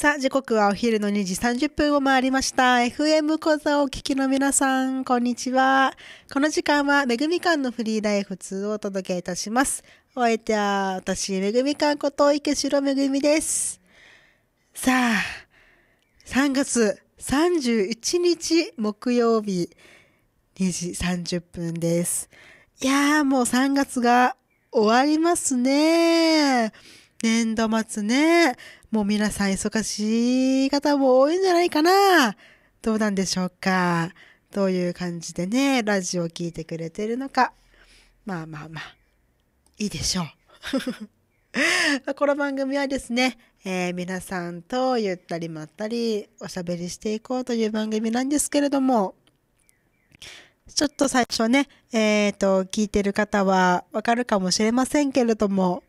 さあ、時刻はお昼の2時30分を回りました。FM 講座をお聞きの皆さん、こんにちは。この時間は、めぐみ館のフリーライフ2をお届けいたします。お相手は、私、めぐみ館こと池城めぐみです。さあ、3月31日木曜日、2時30分です。いやー、もう3月が終わりますね。年度末ね。もう皆さん忙しい方も多いんじゃないかなどうなんでしょうかどういう感じでね、ラジオを聴いてくれてるのか。まあまあまあ、いいでしょう。この番組はですね、えー、皆さんとゆったりまったりおしゃべりしていこうという番組なんですけれども、ちょっと最初ね、えっ、ー、と、聞いてる方はわかるかもしれませんけれども、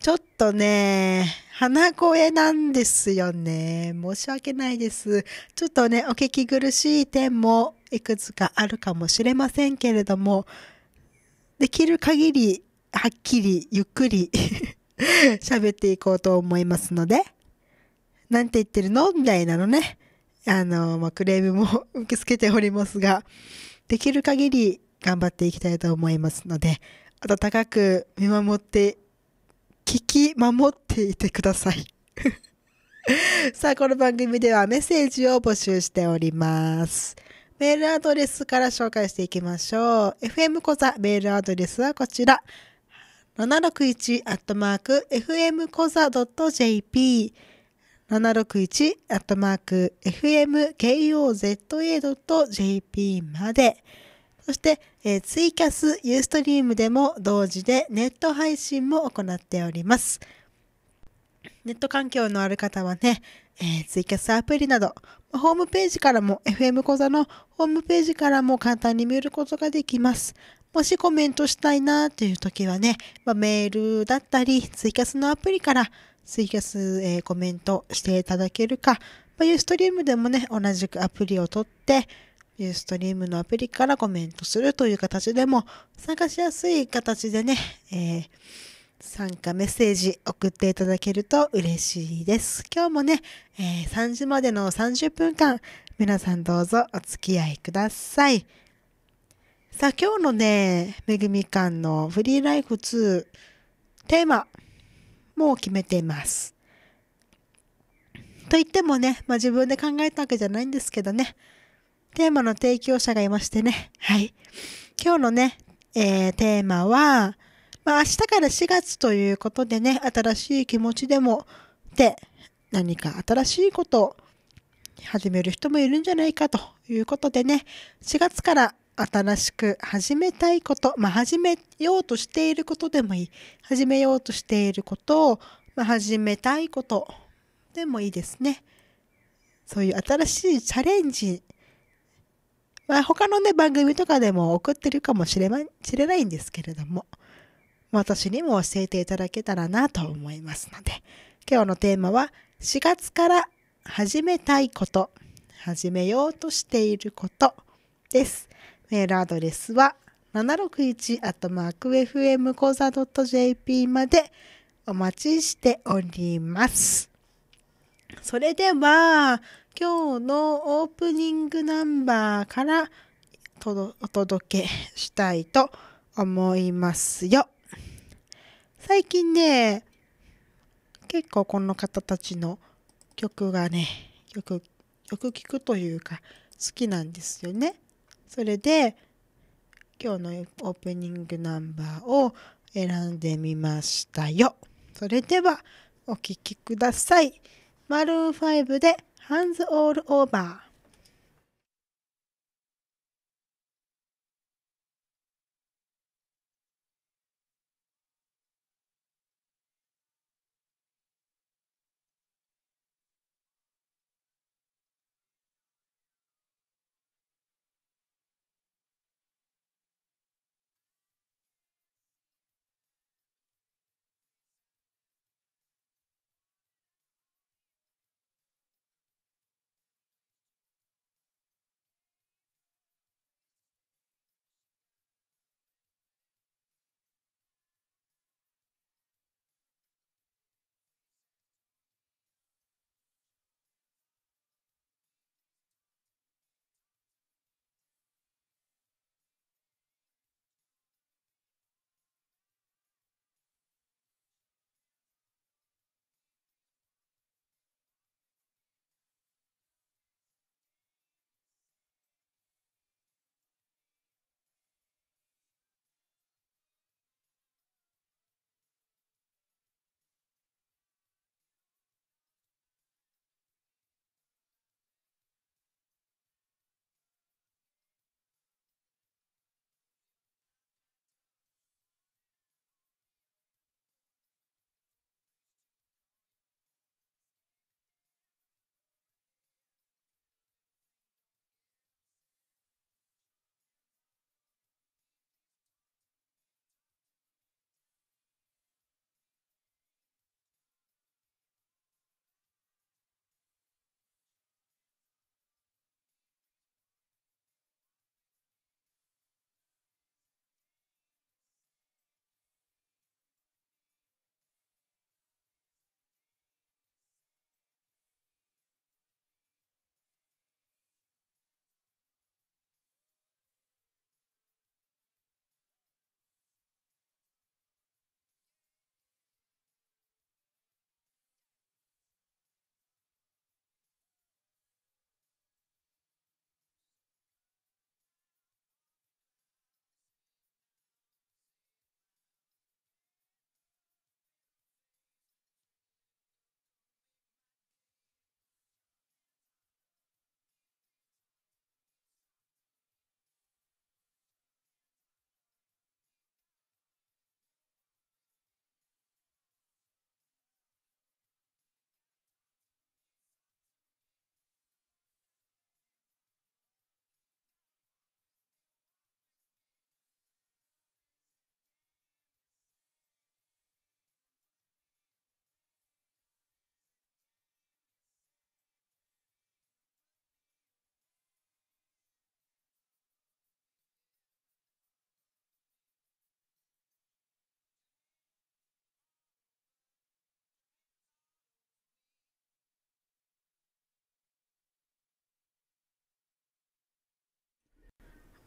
ちょっとね、鼻声なんですよね。申し訳ないです。ちょっとね、お聞き苦しい点もいくつかあるかもしれませんけれども、できる限り、はっきり、ゆっくり 喋っていこうと思いますので、なんて言ってるのみたいなのね。あの、まあ、クレームも 受け付けておりますが、できる限り頑張っていきたいと思いますので、温かく見守って聞き守っていてください。さあ、この番組ではメッセージを募集しております。メールアドレスから紹介していきましょう。FM コザメールアドレスはこちら。7 6 1 f m k o j p 761-fmkoza.jp まで。そして、えー、ツイキャス、ユーストリームでも同時でネット配信も行っております。ネット環境のある方はね、えー、ツイキャスアプリなど、ホームページからも、FM 講座のホームページからも簡単に見ることができます。もしコメントしたいなという時はね、まあ、メールだったり、ツイキャスのアプリからツイキャス、えー、コメントしていただけるか、まあ、ユーストリームでもね、同じくアプリを取って、ユーストリームのアプリからコメントするという形でも参加しやすい形でね、えー、参加メッセージ送っていただけると嬉しいです。今日もね、えー、3時までの30分間皆さんどうぞお付き合いください。さあ今日のね、めぐみ館のフリーライフ2テーマもう決めています。と言ってもね、まあ、自分で考えたわけじゃないんですけどね、テーマの提供者がいましてね。はい。今日のね、えー、テーマは、まあ明日から4月ということでね、新しい気持ちでも、で、何か新しいことを始める人もいるんじゃないかということでね、4月から新しく始めたいこと、まあ、始めようとしていることでもいい。始めようとしていることを、まあ、始めたいことでもいいですね。そういう新しいチャレンジまあ、他のね、番組とかでも送ってるかもしれま、知れないんですけれども、私にも教えていただけたらなと思いますので、今日のテーマは、4月から始めたいこと、始めようとしていることです。メールアドレスは、761-fm 講座 .jp までお待ちしております。それでは、今日のオープニングナンバーからお届けしたいと思いますよ。最近ね、結構この方たちの曲がね、よく、よく聞くというか好きなんですよね。それで、今日のオープニングナンバーを選んでみましたよ。それでは、お聴きください。マルーン5で hands all over.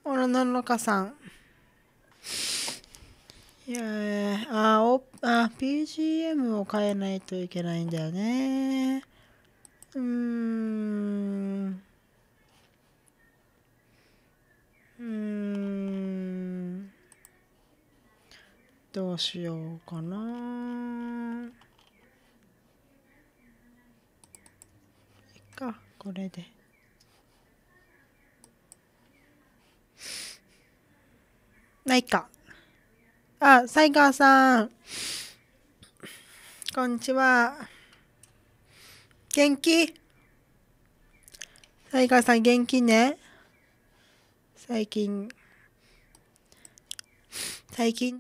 オロノンロカさん。いやー、あお、あ、BGM を変えないといけないんだよね。うーん。うーん。どうしようかな。いっか、これで。ないか。あ、サイガーさん。こんにちは。元気サイガーさん元気ね。最近、最近、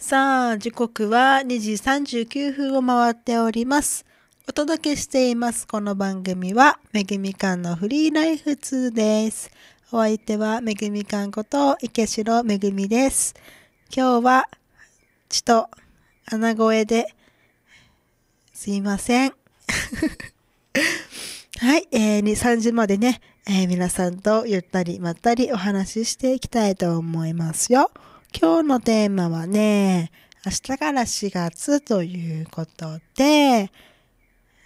さあ、時刻は2時39分を回っております。お届けしています。この番組は、めぐみかんのフリーライフ2です。お相手は、めぐみかんこと、池城めぐみです。今日は、ちと、穴声で、すいません。はい、えー、2、3時までね、えー、皆さんとゆったりまったりお話ししていきたいと思いますよ。今日のテーマはね、明日から4月ということで、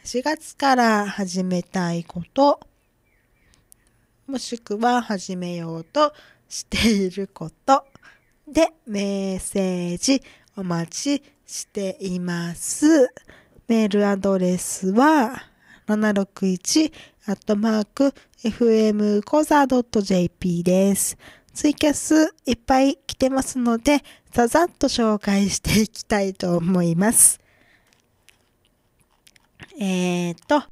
4月から始めたいこと、もしくは始めようとしていることでメッセージお待ちしています。メールアドレスは761 f m コ a .jp です。ツイキャスいっぱい来てますので、ざざっと紹介していきたいと思います。えーと、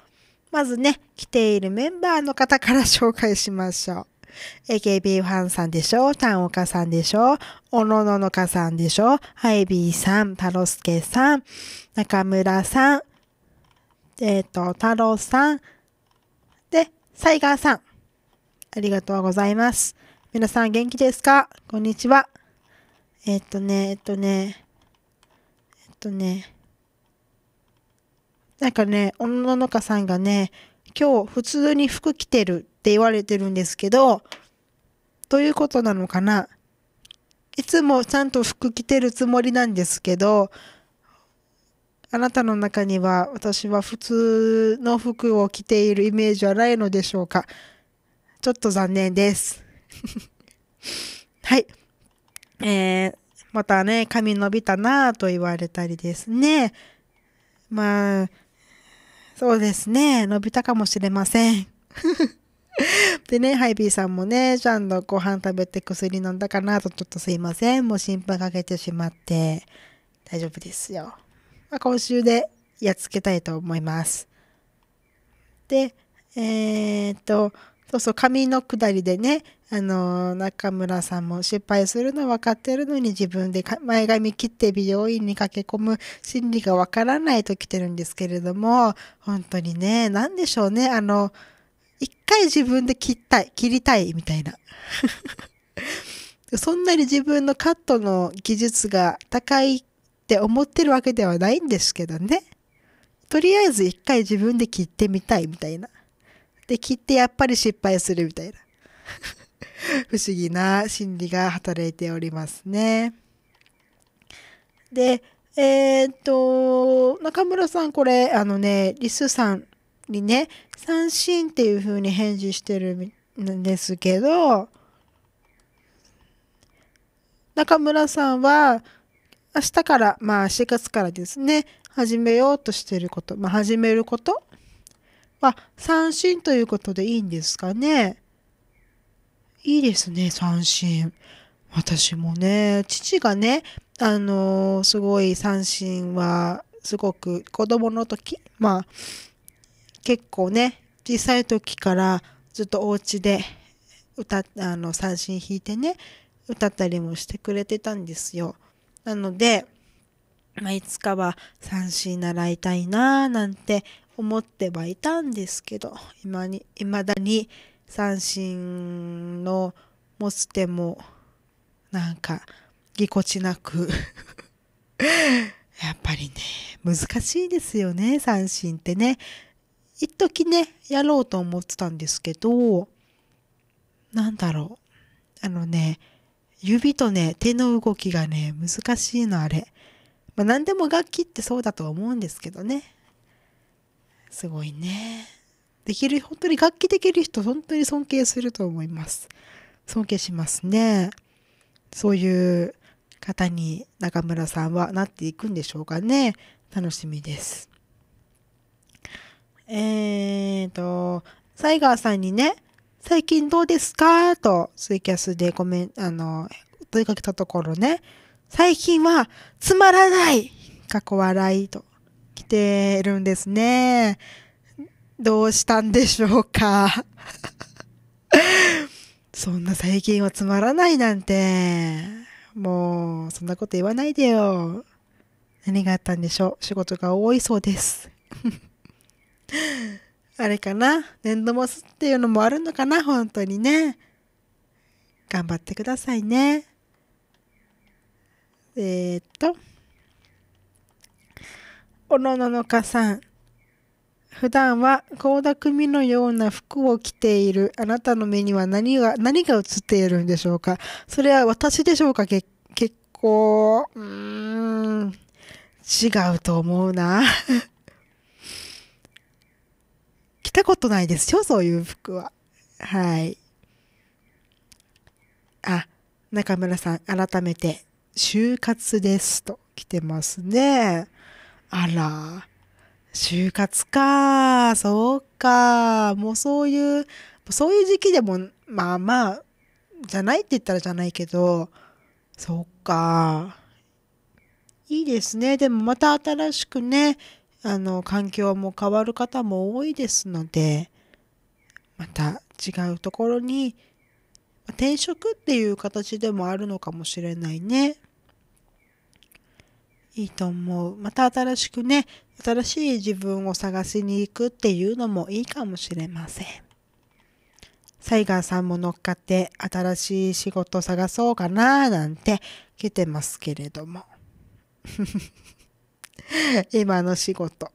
まずね、来ているメンバーの方から紹介しましょう。AKB ファンさんでしょタンオカさんでしょおのののかさんでしょハイビーさん、タロスケさん、中村さん、えっ、ー、と、太郎さん、で、サイガーさん。ありがとうございます。皆さん元気ですかこんにちは。えっとね、えっとね、えっとね、なんかね、女の家さんがね、今日普通に服着てるって言われてるんですけど、ということなのかないつもちゃんと服着てるつもりなんですけど、あなたの中には私は普通の服を着ているイメージはないのでしょうかちょっと残念です。はい。えー、またね、髪伸びたなぁと言われたりですね。まあ、そうですね、伸びたかもしれません。でね、ハイビーさんもね、ジャンのご飯食べて薬飲んだかなとちょっとすいません。もう心配かけてしまって、大丈夫ですよ。まあ、今週でやっつけたいと思います。で、えー、っと、そうそう、髪のくだりでね、あの、中村さんも失敗するの分かってるのに自分で前髪切って美容院に駆け込む心理が分からないと来てるんですけれども、本当にね、なんでしょうね、あの、一回自分で切ったい、切りたいみたいな。そんなに自分のカットの技術が高いって思ってるわけではないんですけどね。とりあえず一回自分で切ってみたいみたいな。で、切ってやっぱり失敗するみたいな。不思議な心理が働いておりますね。で、えー、っと、中村さん、これ、あのね、リスさんにね、三振っていう風に返事してるんですけど、中村さんは、明日から、まあ4月からですね、始めようとしてること、まあ始めることは、三振ということでいいんですかね。いいですね、三振。私もね、父がね、あのー、すごい三振は、すごく子供の時、まあ、結構ね、小さい時からずっとお家で歌、あの、三振弾いてね、歌ったりもしてくれてたんですよ。なので、まあ、いつかは三振習いたいなぁなんて思ってはいたんですけど、今に、未だに三振の持つ手もなんかぎこちなく やっぱりね難しいですよね三振ってね一時ねやろうと思ってたんですけどなんだろうあのね指とね手の動きがね難しいのあれ、まあ、何でも楽器ってそうだとは思うんですけどねすごいね。できる、本当に楽器できる人、本当に尊敬すると思います。尊敬しますね。そういう方に中村さんはなっていくんでしょうかね。楽しみです。えーと、サイガーさんにね、最近どうですかとツイキャスでコメント、あの、問いかけたところね、最近はつまらない過去笑いと来てるんですね。どうしたんでしょうか そんな最近はつまらないなんて。もう、そんなこと言わないでよ。何があったんでしょう仕事が多いそうです。あれかな年度末っていうのもあるのかな本当にね。頑張ってくださいね。えー、っと。おのののかさん。普段は倖田來未のような服を着ているあなたの目には何が、何が映っているんでしょうかそれは私でしょうか結構、うーん、違うと思うな。着たことないですよ、そういう服は。はい。あ、中村さん、改めて、就活ですと来てますね。あら。就活か、そうか、もうそういう、そういう時期でも、まあまあ、じゃないって言ったらじゃないけど、そっか。いいですね。でもまた新しくね、あの、環境も変わる方も多いですので、また違うところに、転職っていう形でもあるのかもしれないね。いいと思う。また新しくね、新しい自分を探しに行くっていうのもいいかもしれません。サイガーさんも乗っかって新しい仕事探そうかなーなんて来てますけれども。今の仕事。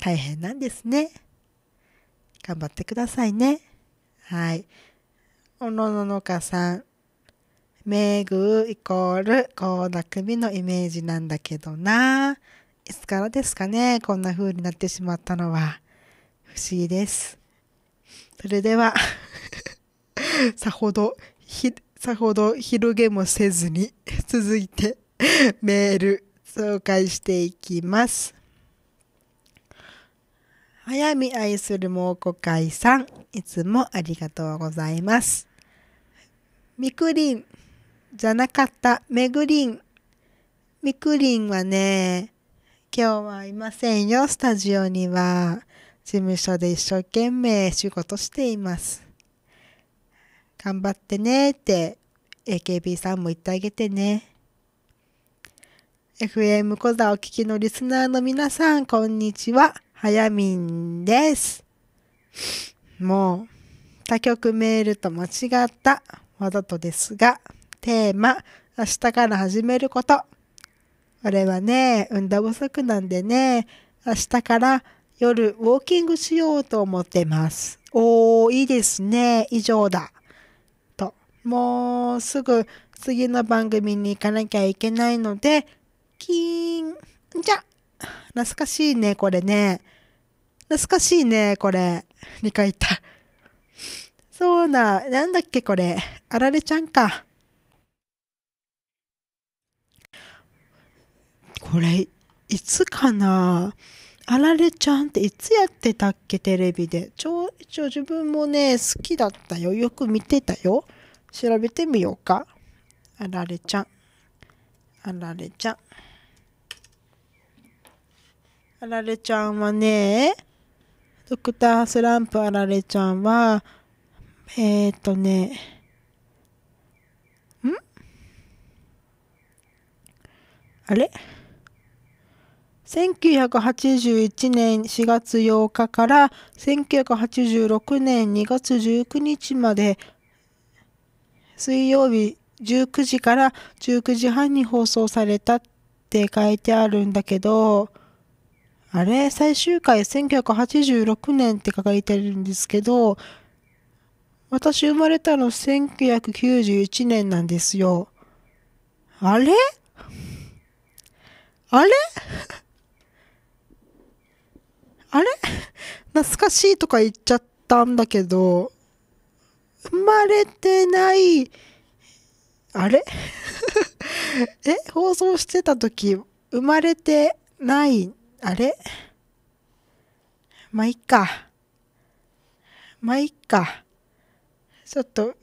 大変なんですね。頑張ってくださいね。はい。おのののかさん。めぐイコールこう來首のイメージなんだけどな。いつからですかね、こんな風になってしまったのは。不思議です。それでは さほど、ひ、さほど広げもせずに、続いてメール紹介していきます。早見愛する猛虎会さん、いつもありがとうございます。みくりん。じゃなかった、めぐりん。みくりんはね、今日はいませんよ、スタジオには。事務所で一生懸命仕事しています。頑張ってねって AKB さんも言ってあげてね。FM 小座お聞きのリスナーの皆さん、こんにちは。はやみんです。もう、他局メールと間違った。わざとですが。テーマ、明日から始めること。俺はね、運動不足なんでね、明日から夜ウォーキングしようと思ってます。おー、いいですね。以上だ。と。もうすぐ次の番組に行かなきゃいけないので、キーン。じゃ懐かしいね、これね。懐かしいね、これ。2回言った。そうな、なんだっけ、これ。あられちゃんか。これ、いつかなあられちゃんっていつやってたっけテレビで。ちょ、一応自分もね、好きだったよ。よく見てたよ。調べてみようか。あられちゃん。あられちゃん。あられちゃんはね、ドクタースランプあられちゃんは、えっ、ー、とね、んあれ1981年4月8日から1986年2月19日まで水曜日19時から19時半に放送されたって書いてあるんだけど、あれ最終回1986年って書いてあるんですけど、私生まれたの1991年なんですよ。あれあれあれ懐かしいとか言っちゃったんだけど、生まれてない、あれ え放送してた時、生まれてない、あれまあ、いっか。まあ、いっか。ちょっと、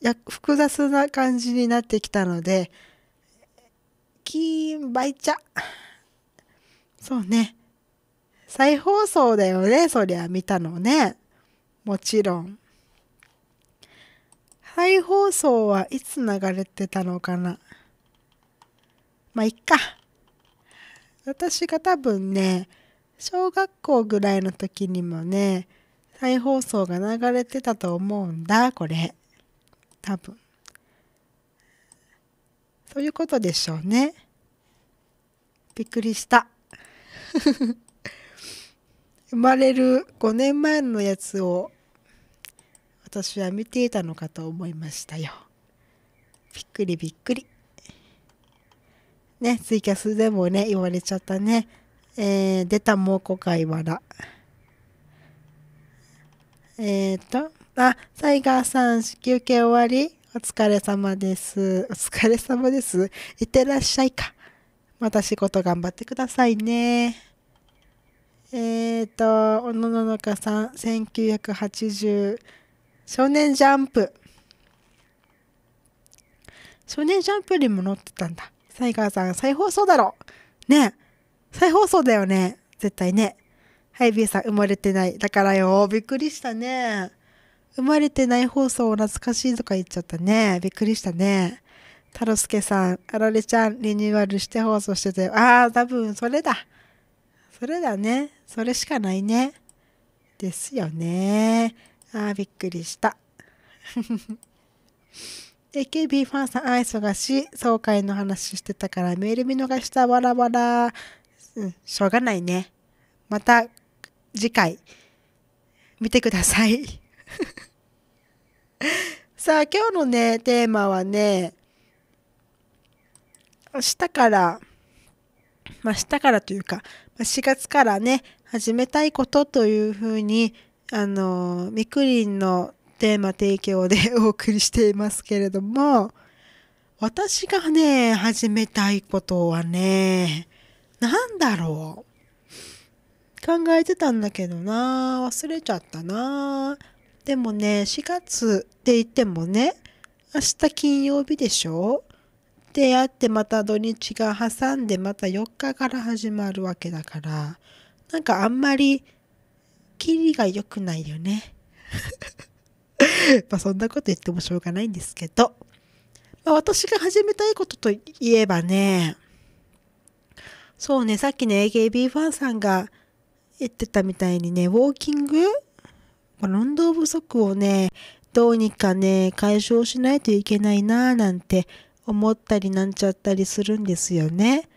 や、複雑な感じになってきたので、キーンバイチャ。そうね。再放送だよね、そりゃ見たのね。もちろん。再放送はいつ流れてたのかな。まあ、いっか。私が多分ね、小学校ぐらいの時にもね、再放送が流れてたと思うんだ、これ。多分。そういうことでしょうね。びっくりした。生まれる5年前のやつを私は見ていたのかと思いましたよびっくりびっくりねツイキャスでもね言われちゃったねえー、出たもうこ回いわらえっ、ー、とあタイガーさん休憩終わりお疲れ様ですお疲れ様ですいってらっしゃいかまた仕事頑張ってくださいね。えっ、ー、と、小野ののさん、1980、少年ジャンプ。少年ジャンプにも載ってたんだ。サイガーさん、再放送だろ。ね再放送だよね。絶対ね。はい、B さん、生まれてない。だからよ、びっくりしたね。生まれてない放送懐かしいとか言っちゃったね。びっくりしたね。太郎介さん、あられちゃん、リニューアルして放送してたよ。ああ、多分それだ。それだね。それしかないね。ですよね。ああ、びっくりした。AKB ファンさん、あ、がし総会の話してたからメール見逃した。わらわら。うん、しょうがないね。また次回見てください さあ、今日のね、テーマはね、明日から、まあ、明日からというか、4月からね、始めたいことというふうに、あの、みくりんのテーマ提供でお送りしていますけれども、私がね、始めたいことはね、なんだろう。考えてたんだけどな忘れちゃったなでもね4月って言ってもね明日金曜日でしょで会ってまた土日が挟んでまた4日から始まるわけだからなんかあんまりキリが良くないよね まあそんなこと言ってもしょうがないんですけど、まあ、私が始めたいことといえばねそうねさっきね AKB ファンさんが言ってたみたいにねウォーキング運動不足をねどうにかね解消しないといけないなぁなんて思ったりなんちゃったりするんですよね。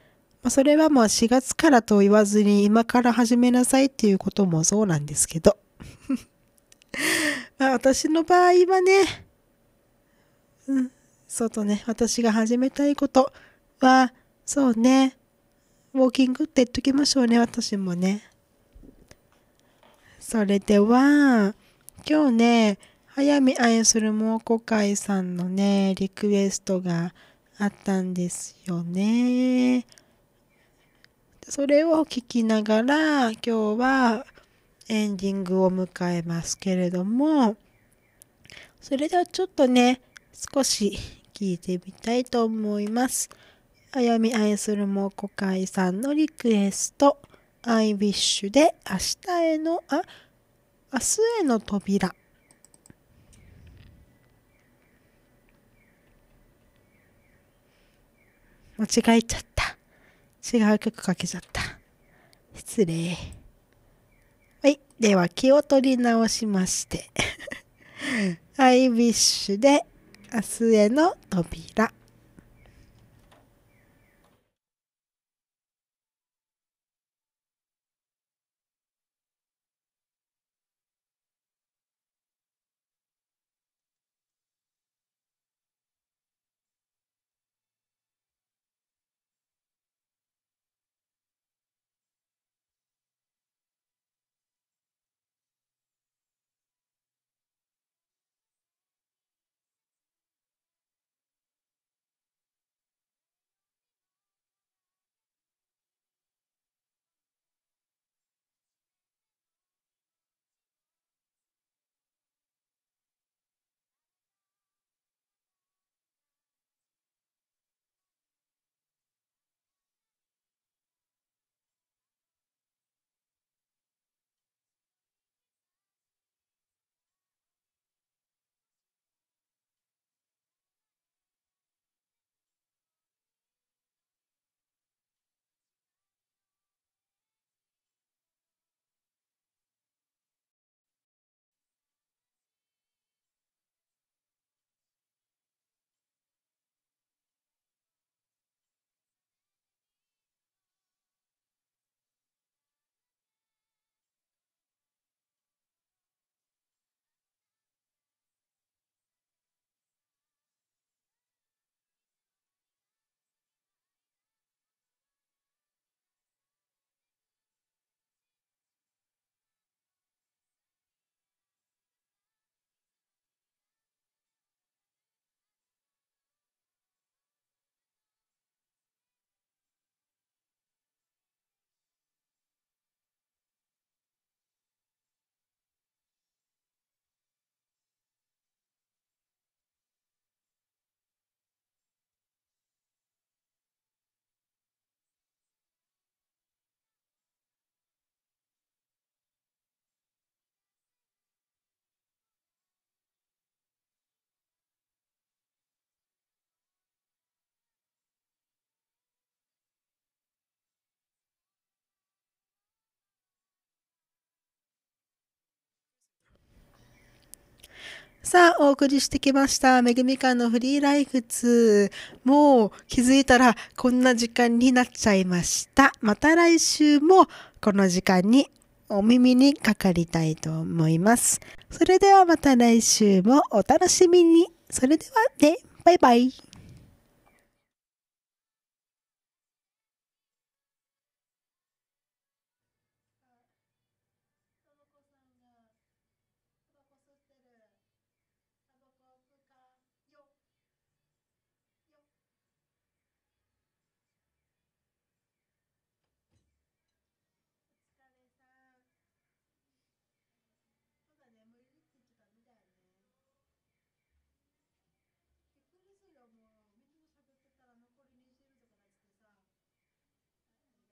まあ、それはもう4月からと言わずに今から始めなさいっていうこともそうなんですけど。まあ私の場合はね、うん、そうとね、私が始めたいことは、そうね、ウォーキングって言っときましょうね、私もね。それでは、今日ね、早見愛する猛虎会さんのね、リクエストがあったんですよね。それを聞きながら、今日はエンディングを迎えますけれども、それではちょっとね、少し聞いてみたいと思います。あやみ愛する猛虎会さんのリクエスト、アイ i ィッシュで明日への、あ、明日への扉。間違えちゃった。違う曲かけちゃった。失礼。はい。では、気を取り直しましてアイビッシュで、明日への扉。さあ、お送りしてきました。めぐみかんのフリーライフツー。もう気づいたらこんな時間になっちゃいました。また来週もこの時間にお耳にかかりたいと思います。それではまた来週もお楽しみに。それではね、バイバイ。